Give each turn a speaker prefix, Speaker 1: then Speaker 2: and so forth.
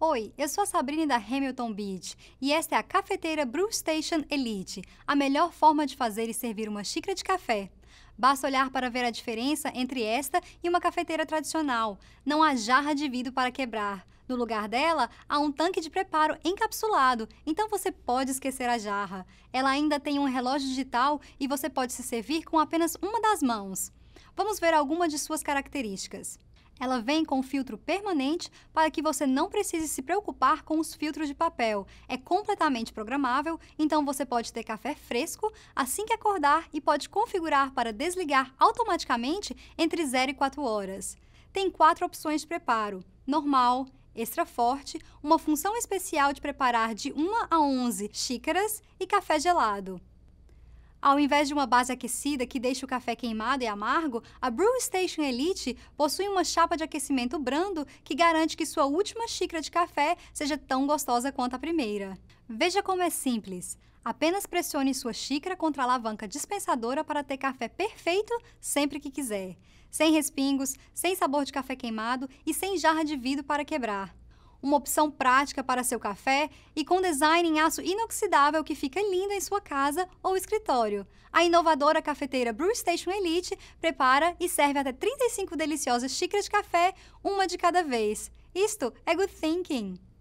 Speaker 1: Oi, eu sou a Sabrina da Hamilton Beach e esta é a cafeteira Brew Station Elite, a melhor forma de fazer e servir uma xícara de café. Basta olhar para ver a diferença entre esta e uma cafeteira tradicional. Não há jarra de vidro para quebrar. No lugar dela, há um tanque de preparo encapsulado, então você pode esquecer a jarra. Ela ainda tem um relógio digital e você pode se servir com apenas uma das mãos. Vamos ver alguma de suas características. Ela vem com filtro permanente para que você não precise se preocupar com os filtros de papel. É completamente programável, então você pode ter café fresco assim que acordar e pode configurar para desligar automaticamente entre 0 e 4 horas. Tem quatro opções de preparo: normal, extra forte, uma função especial de preparar de 1 a 11 xícaras e café gelado. Ao invés de uma base aquecida que deixa o café queimado e amargo, a Brew Station Elite possui uma chapa de aquecimento brando que garante que sua última xícara de café seja tão gostosa quanto a primeira. Veja como é simples. Apenas pressione sua xícara contra a alavanca dispensadora para ter café perfeito sempre que quiser. Sem respingos, sem sabor de café queimado e sem jarra de vidro para quebrar uma opção prática para seu café e com design em aço inoxidável que fica lindo em sua casa ou escritório. A inovadora cafeteira Brewstation Elite prepara e serve até 35 deliciosas xícaras de café, uma de cada vez. Isto é good thinking!